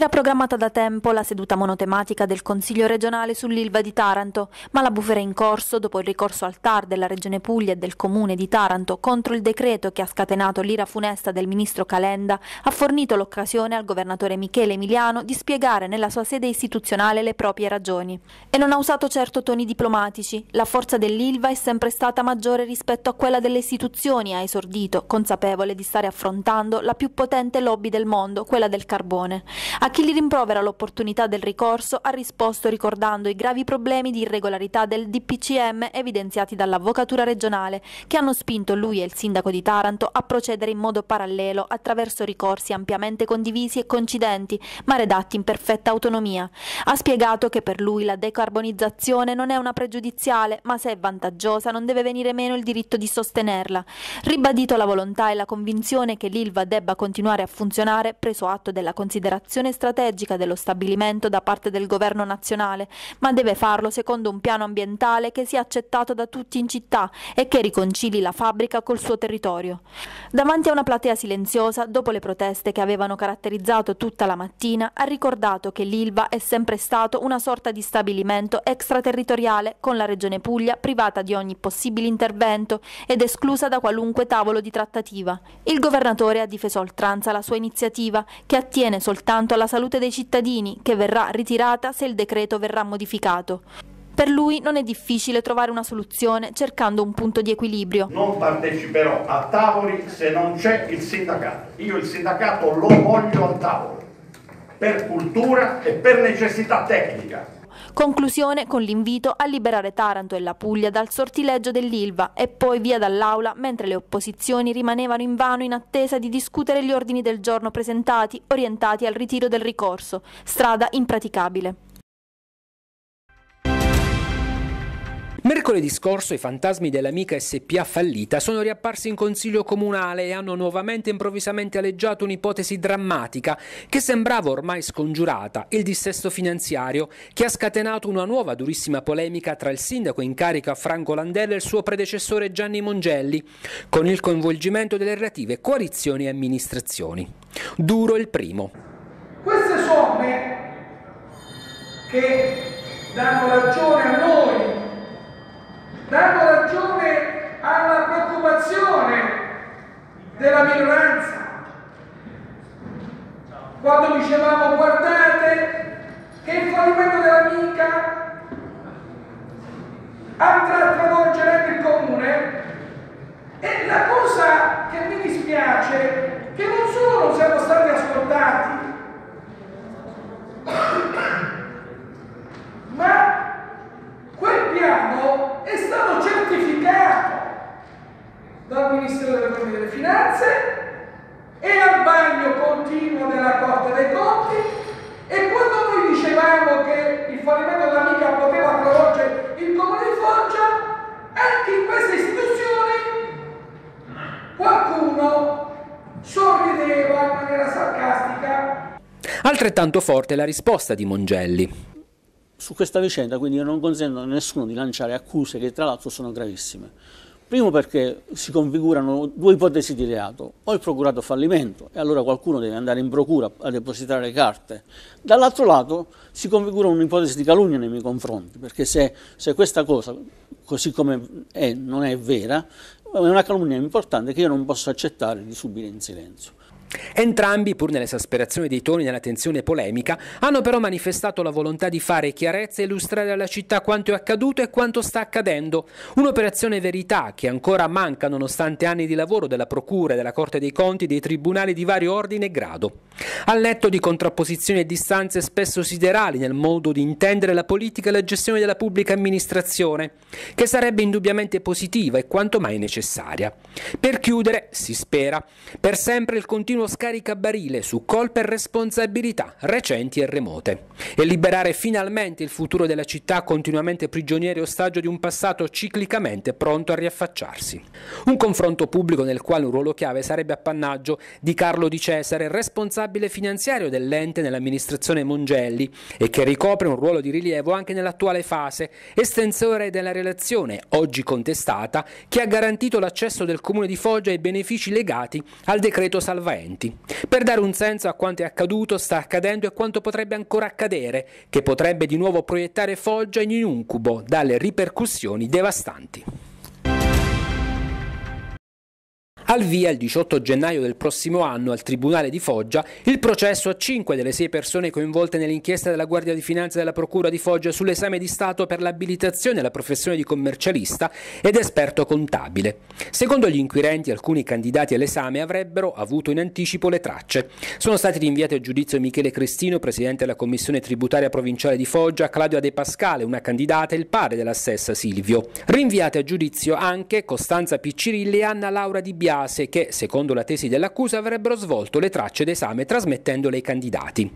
Era programmata da tempo la seduta monotematica del Consiglio regionale sull'Ilva di Taranto, ma la bufera in corso, dopo il ricorso al TAR della Regione Puglia e del Comune di Taranto contro il decreto che ha scatenato l'ira funesta del ministro Calenda, ha fornito l'occasione al governatore Michele Emiliano di spiegare nella sua sede istituzionale le proprie ragioni. E non ha usato certo toni diplomatici. La forza dell'Ilva è sempre stata maggiore rispetto a quella delle istituzioni, ha esordito, consapevole di stare affrontando la più potente lobby del mondo, quella del carbone. A a chi gli rimprovera l'opportunità del ricorso ha risposto ricordando i gravi problemi di irregolarità del DPCM evidenziati dall'Avvocatura regionale, che hanno spinto lui e il sindaco di Taranto a procedere in modo parallelo attraverso ricorsi ampiamente condivisi e coincidenti, ma redatti in perfetta autonomia. Ha spiegato che per lui la decarbonizzazione non è una pregiudiziale, ma se è vantaggiosa non deve venire meno il diritto di sostenerla. Ribadito la volontà e la convinzione che l'ILVA debba continuare a funzionare, preso atto della considerazione gestione strategica dello stabilimento da parte del governo nazionale, ma deve farlo secondo un piano ambientale che sia accettato da tutti in città e che riconcili la fabbrica col suo territorio. Davanti a una platea silenziosa, dopo le proteste che avevano caratterizzato tutta la mattina, ha ricordato che l'Ilva è sempre stato una sorta di stabilimento extraterritoriale con la Regione Puglia privata di ogni possibile intervento ed esclusa da qualunque tavolo di trattativa. Il governatore ha difeso a oltranza la sua iniziativa che attiene soltanto alla alla salute dei cittadini, che verrà ritirata se il decreto verrà modificato. Per lui non è difficile trovare una soluzione cercando un punto di equilibrio. Non parteciperò a tavoli se non c'è il sindacato. Io il sindacato lo voglio al tavolo, per cultura e per necessità tecnica Conclusione con l'invito a liberare Taranto e la Puglia dal sortileggio dell'Ilva e poi via dall'aula mentre le opposizioni rimanevano invano in attesa di discutere gli ordini del giorno presentati orientati al ritiro del ricorso, strada impraticabile. Mercoledì scorso i fantasmi dell'amica SPA fallita sono riapparsi in consiglio comunale e hanno nuovamente improvvisamente alleggiato un'ipotesi drammatica che sembrava ormai scongiurata, il dissesto finanziario, che ha scatenato una nuova durissima polemica tra il sindaco in carica Franco Landella e il suo predecessore Gianni Mongelli, con il coinvolgimento delle relative coalizioni e amministrazioni. Duro il primo. Queste somme che danno ragione a noi dando ragione alla preoccupazione della minoranza. Quando dicevamo guardate che il fallimento dell'amica andrà a travolgere anche il comune e la cosa che mi dispiace è che non solo in maniera sarcastica. Altrettanto forte la risposta di Mongelli. Su questa vicenda quindi io non consento a nessuno di lanciare accuse che tra l'altro sono gravissime. Primo perché si configurano due ipotesi di reato, o il procurato fallimento e allora qualcuno deve andare in procura a depositare le carte, dall'altro lato si configura un'ipotesi di calunnia nei miei confronti, perché se, se questa cosa, così come è, non è vera, è una calunnia importante che io non posso accettare di subire in silenzio. Entrambi, pur nell'esasperazione dei toni e nella tensione polemica, hanno però manifestato la volontà di fare chiarezza e illustrare alla città quanto è accaduto e quanto sta accadendo. Un'operazione verità che ancora manca nonostante anni di lavoro della Procura, della Corte dei Conti, dei tribunali di vario ordine e grado. Al netto di contrapposizioni e distanze spesso siderali nel modo di intendere la politica e la gestione della pubblica amministrazione, che sarebbe indubbiamente positiva e quanto mai necessaria. Per chiudere, si spera, per sempre il continuo continuo scaricabarile su colpe e responsabilità recenti e remote e liberare finalmente il futuro della città continuamente prigioniera e ostaggio di un passato ciclicamente pronto a riaffacciarsi. Un confronto pubblico nel quale un ruolo chiave sarebbe appannaggio di Carlo Di Cesare, responsabile finanziario dell'ente nell'amministrazione Mongelli e che ricopre un ruolo di rilievo anche nell'attuale fase, estensore della relazione, oggi contestata, che ha garantito l'accesso del Comune di Foggia ai benefici legati al decreto Salvaente eventi, per dare un senso a quanto è accaduto, sta accadendo e quanto potrebbe ancora accadere, che potrebbe di nuovo proiettare Foggia in un incubo dalle ripercussioni devastanti. Al via il 18 gennaio del prossimo anno al Tribunale di Foggia il processo a 5 delle 6 persone coinvolte nell'inchiesta della Guardia di Finanza e della Procura di Foggia sull'esame di Stato per l'abilitazione alla professione di commercialista ed esperto contabile. Secondo gli inquirenti alcuni candidati all'esame avrebbero avuto in anticipo le tracce. Sono stati rinviati a giudizio Michele Cristino, presidente della Commissione Tributaria Provinciale di Foggia, Claudia De Pascale, una candidata e il padre della stessa Silvio. Rinviate a giudizio anche Costanza Piccirilli e Anna Laura Di Biagio case che, secondo la tesi dell'accusa, avrebbero svolto le tracce d'esame trasmettendole ai candidati.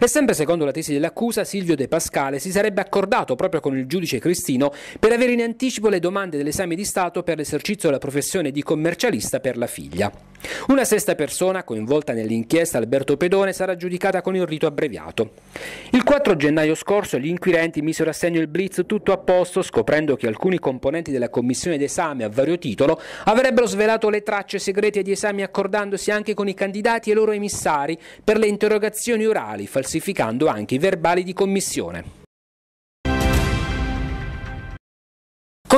E sempre secondo la tesi dell'accusa, Silvio De Pascale si sarebbe accordato proprio con il giudice Cristino per avere in anticipo le domande dell'esame di Stato per l'esercizio della professione di commercialista per la figlia. Una sesta persona coinvolta nell'inchiesta Alberto Pedone sarà giudicata con il rito abbreviato. Il 4 gennaio scorso gli inquirenti misero a segno il blitz tutto a posto scoprendo che alcuni componenti della commissione d'esame a vario titolo avrebbero svelato le tracce segrete di esami accordandosi anche con i candidati e i loro emissari per le interrogazioni orali, falsificando anche i verbali di commissione.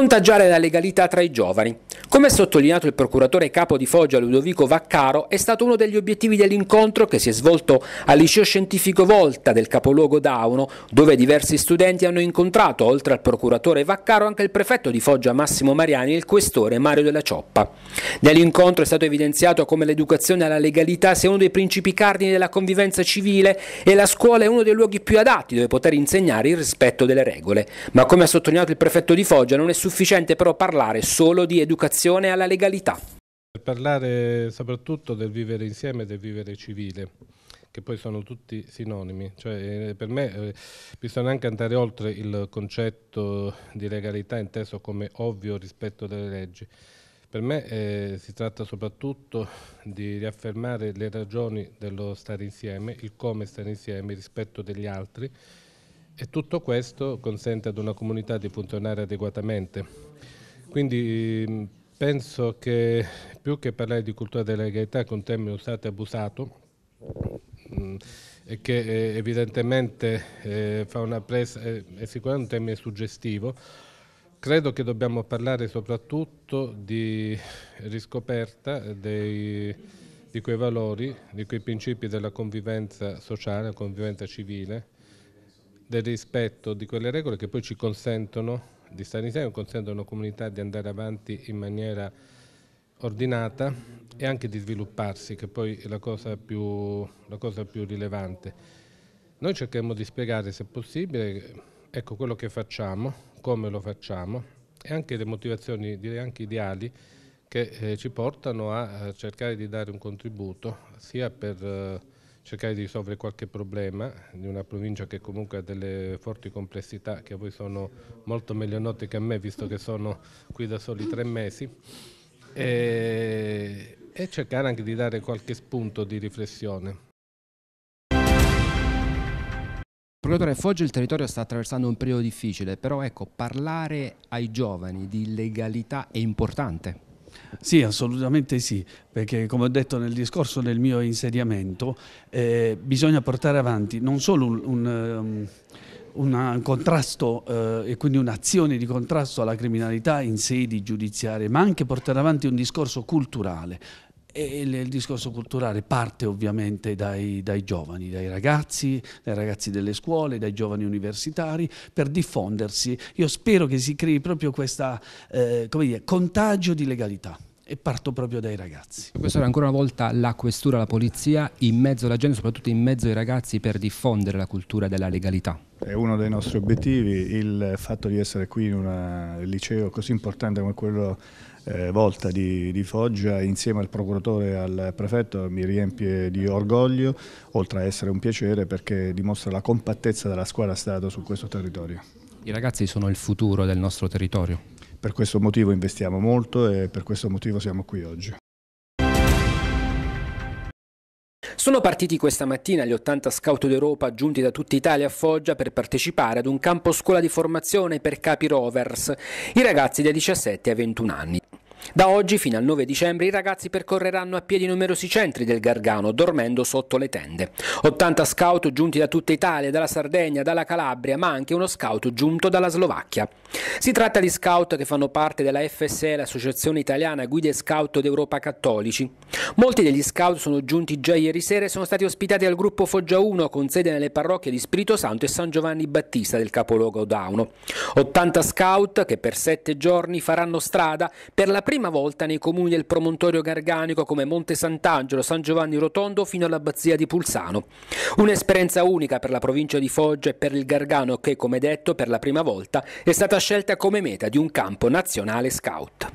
Contagiare la legalità tra i giovani. Come ha sottolineato il procuratore capo di Foggia Ludovico Vaccaro, è stato uno degli obiettivi dell'incontro che si è svolto al liceo scientifico Volta del capoluogo Dauno, dove diversi studenti hanno incontrato, oltre al procuratore Vaccaro, anche il prefetto di Foggia Massimo Mariani e il questore Mario della Cioppa. Nell'incontro è stato evidenziato come l'educazione alla legalità sia uno dei principi cardini della convivenza civile e la scuola è uno dei luoghi più adatti dove poter insegnare il rispetto delle regole. Ma come ha sottolineato il prefetto di Foggia, non è sufficiente sufficiente però parlare solo di educazione alla legalità. Per parlare soprattutto del vivere insieme e del vivere civile che poi sono tutti sinonimi. Cioè, eh, per me eh, bisogna anche andare oltre il concetto di legalità inteso come ovvio rispetto delle leggi. Per me eh, si tratta soprattutto di riaffermare le ragioni dello stare insieme, il come stare insieme, il rispetto degli altri e tutto questo consente ad una comunità di funzionare adeguatamente. Quindi mm, penso che più che parlare di cultura della legalità che è un termine usato e abusato, mm, e che eh, evidentemente eh, fa una presa, eh, è sicuramente un termine suggestivo, credo che dobbiamo parlare soprattutto di riscoperta dei, di quei valori, di quei principi della convivenza sociale, la convivenza civile, del rispetto di quelle regole che poi ci consentono di stare insieme, consentono alla comunità di andare avanti in maniera ordinata e anche di svilupparsi, che poi è la cosa più, la cosa più rilevante. Noi cerchiamo di spiegare, se possibile, ecco quello che facciamo, come lo facciamo e anche le motivazioni, direi anche ideali, che eh, ci portano a, a cercare di dare un contributo sia per... Eh, cercare di risolvere qualche problema di una provincia che comunque ha delle forti complessità che a voi sono molto meglio note che a me visto che sono qui da soli tre mesi e, e cercare anche di dare qualche spunto di riflessione. Procuratore, Foggia il territorio sta attraversando un periodo difficile, però ecco, parlare ai giovani di legalità è importante. Sì, assolutamente sì, perché come ho detto nel discorso del mio insediamento, eh, bisogna portare avanti non solo un, un, ehm, un, un contrasto eh, e quindi un'azione di contrasto alla criminalità in sedi giudiziarie, ma anche portare avanti un discorso culturale. E il, il discorso culturale parte ovviamente dai, dai, giovani, dai ragazzi, dai ragazzi delle scuole, dai giovani universitari, per diffondersi. Io spero che si crei proprio questo eh, contagio di legalità e parto proprio dai ragazzi. Professore, ancora una volta la questura, la polizia in mezzo alla gente, soprattutto in mezzo ai ragazzi per diffondere la cultura della legalità. È uno dei nostri obiettivi, il fatto di essere qui in un liceo così importante come quello eh, volta di, di, Foggia insieme al procuratore e al prefetto mi riempie di orgoglio, oltre a essere un piacere perché dimostra la compattezza della squadra Stato su questo territorio. I ragazzi sono il futuro del nostro territorio. Per questo motivo investiamo molto e per questo motivo siamo qui oggi. Sono partiti questa mattina gli 80 scout d'Europa giunti da tutta Italia a Foggia per partecipare ad un campo scuola di formazione per capi rovers, i ragazzi dai 17 ai 21 anni. Da oggi fino al 9 dicembre i ragazzi percorreranno a piedi numerosi centri del Gargano, dormendo sotto le tende. 80 scout giunti da tutta Italia, dalla Sardegna, dalla Calabria, ma anche uno scout giunto dalla Slovacchia. Si tratta di scout che fanno parte della FSE, l'Associazione Italiana Guide Scout d'Europa Cattolici. Molti degli scout sono giunti già ieri sera e sono stati ospitati al gruppo Foggia 1 con sede nelle parrocchie di Spirito Santo e San Giovanni Battista del capoluogo Dauno. 80 scout che per sette giorni faranno strada per la prima prima volta nei comuni del promontorio garganico come Monte Sant'Angelo, San Giovanni Rotondo fino all'abbazia di Pulsano. Un'esperienza unica per la provincia di Foggia e per il Gargano che, come detto, per la prima volta è stata scelta come meta di un campo nazionale scout.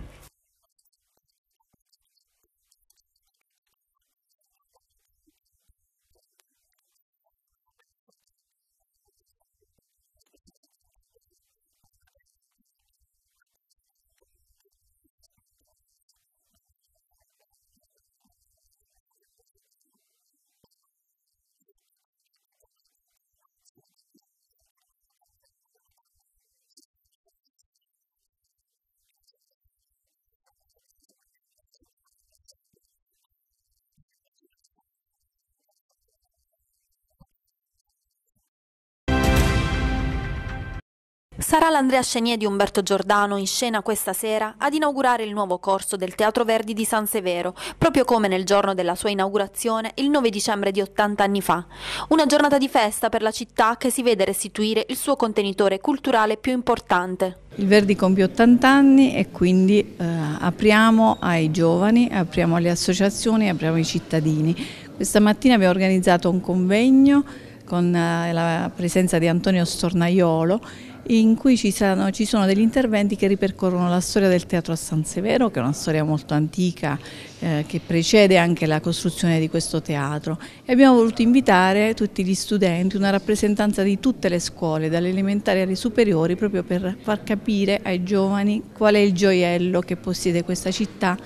Sarà l'Andrea Chenier di Umberto Giordano in scena questa sera ad inaugurare il nuovo corso del Teatro Verdi di San Severo, proprio come nel giorno della sua inaugurazione il 9 dicembre di 80 anni fa. Una giornata di festa per la città che si vede restituire il suo contenitore culturale più importante. Il Verdi compie 80 anni e quindi eh, apriamo ai giovani, apriamo alle associazioni, apriamo ai cittadini. Questa mattina abbiamo organizzato un convegno con eh, la presenza di Antonio Stornaiolo in cui ci sono, ci sono, degli interventi che ripercorrono la storia del teatro a San Severo, che è una storia molto antica eh, che precede anche la costruzione di questo teatro. E abbiamo voluto invitare tutti gli studenti, una rappresentanza di tutte le scuole, dalle elementari alle superiori, proprio per far capire ai giovani qual è il gioiello che possiede questa città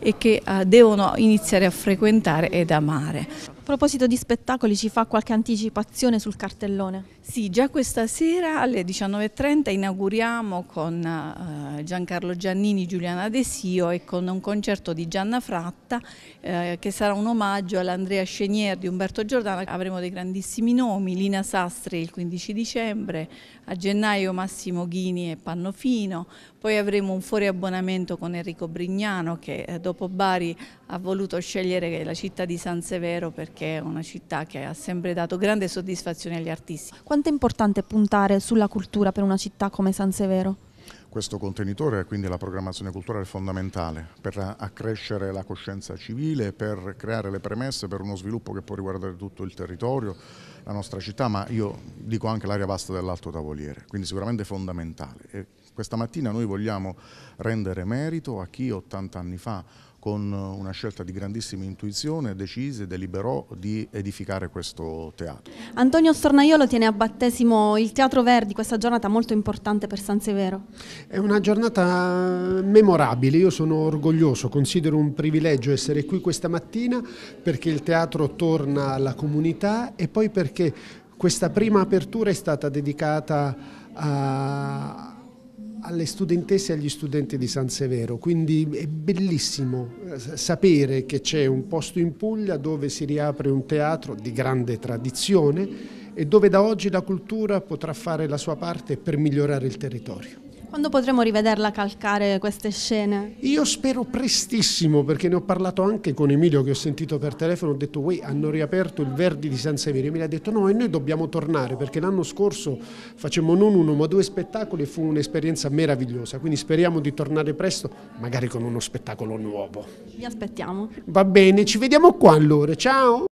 e che eh, devono iniziare a frequentare ed amare proposito di spettacoli, ci fa qualche anticipazione sul cartellone? Sì, già questa sera alle 19.30 inauguriamo con eh, Giancarlo Giannini, Giuliana Desio e con un concerto di Gianna Fratta eh, che sarà un omaggio all'Andrea Chenier di Umberto Giordano. Avremo dei grandissimi nomi, Lina Sastri il 15 dicembre, a gennaio Massimo Ghini e Pannofino, poi avremo un fuori abbonamento con Enrico Brignano che eh, dopo Bari ha voluto scegliere la città di San Severo perché perché è una città che ha sempre dato grande soddisfazione agli artisti. Quanto è importante puntare sulla cultura per una città come San Severo? questo contenitore, quindi la programmazione culturale è fondamentale per accrescere la coscienza civile, per creare le premesse per uno sviluppo che può riguardare tutto il territorio, la nostra città, ma io dico anche l'area vasta dell'Alto Tavoliere, quindi sicuramente fondamentale. E questa mattina noi vogliamo rendere merito a chi 80 anni fa con una scelta di grandissima intuizione decise e deliberò di edificare questo teatro. Antonio Stornaiolo tiene a battesimo il Teatro Verdi, questa giornata molto importante per San Severo. È una giornata memorabile, io sono orgoglioso, considero un privilegio essere qui questa mattina perché il teatro torna alla comunità e poi perché questa prima apertura è stata dedicata a alle studentesse e agli studenti di San Severo, quindi è bellissimo eh, sapere che c'è un posto in Puglia dove si riapre un teatro di grande tradizione e dove da oggi la cultura potrà fare la sua parte per migliorare il territorio. Quando potremo rivederla calcare queste scene? Io spero prestissimo, perché ne ho parlato anche con Emilio che ho sentito per telefono, ho detto "Uè, hanno riaperto il Verdi di San Severo". E mi ha detto "No, e noi dobbiamo tornare perché l'anno scorso facemmo non uno, ma due spettacoli e fu un'esperienza meravigliosa, quindi speriamo di tornare presto, magari con uno spettacolo nuovo". Vi aspettiamo. Va bene, ci vediamo qua allora. Ciao.